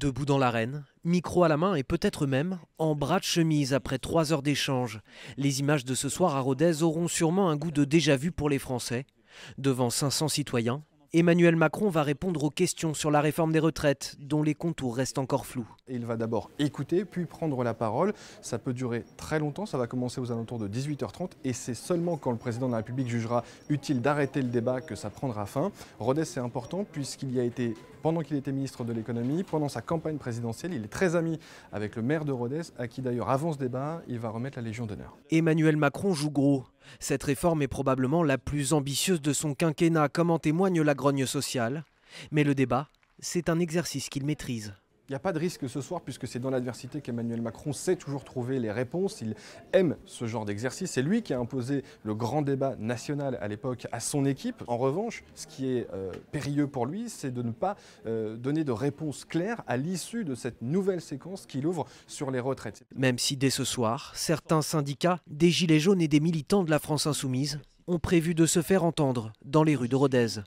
Debout dans l'arène, micro à la main et peut-être même en bras de chemise après trois heures d'échange. Les images de ce soir à Rodez auront sûrement un goût de déjà-vu pour les Français. Devant 500 citoyens, Emmanuel Macron va répondre aux questions sur la réforme des retraites, dont les contours restent encore flous. Il va d'abord écouter, puis prendre la parole. Ça peut durer très longtemps, ça va commencer aux alentours de 18h30, et c'est seulement quand le président de la République jugera utile d'arrêter le débat que ça prendra fin. Rodès, c'est important, puisqu'il y a été, pendant qu'il était ministre de l'économie, pendant sa campagne présidentielle, il est très ami avec le maire de Rodès, à qui d'ailleurs, avant ce débat, il va remettre la Légion d'honneur. Emmanuel Macron joue gros. Cette réforme est probablement la plus ambitieuse de son quinquennat, comme en témoigne la grogne sociale. Mais le débat, c'est un exercice qu'il maîtrise. Il n'y a pas de risque ce soir puisque c'est dans l'adversité qu'Emmanuel Macron sait toujours trouver les réponses. Il aime ce genre d'exercice. C'est lui qui a imposé le grand débat national à l'époque à son équipe. En revanche, ce qui est euh, périlleux pour lui, c'est de ne pas euh, donner de réponse claire à l'issue de cette nouvelle séquence qu'il ouvre sur les retraites. Même si dès ce soir, certains syndicats, des Gilets jaunes et des militants de la France insoumise ont prévu de se faire entendre dans les rues de Rodez.